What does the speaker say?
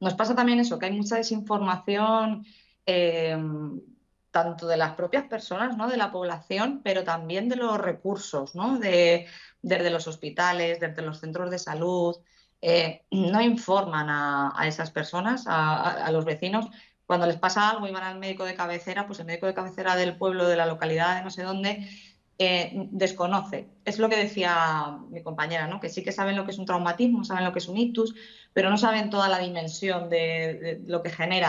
Nos pasa también eso, que hay mucha desinformación. Eh, tanto de las propias personas, ¿no? de la población, pero también de los recursos, ¿no? de, desde los hospitales, desde los centros de salud. Eh, no informan a, esas personas, a, a, los vecinos. Cuando les pasa algo y van al médico de cabecera, pues el médico de cabecera del pueblo, de la localidad, de no sé dónde, eh, desconoce. Es lo que decía mi compañera, ¿no? que sí que saben lo que es un traumatismo, saben lo que es un ictus, pero no saben toda la dimensión de, de lo que genera.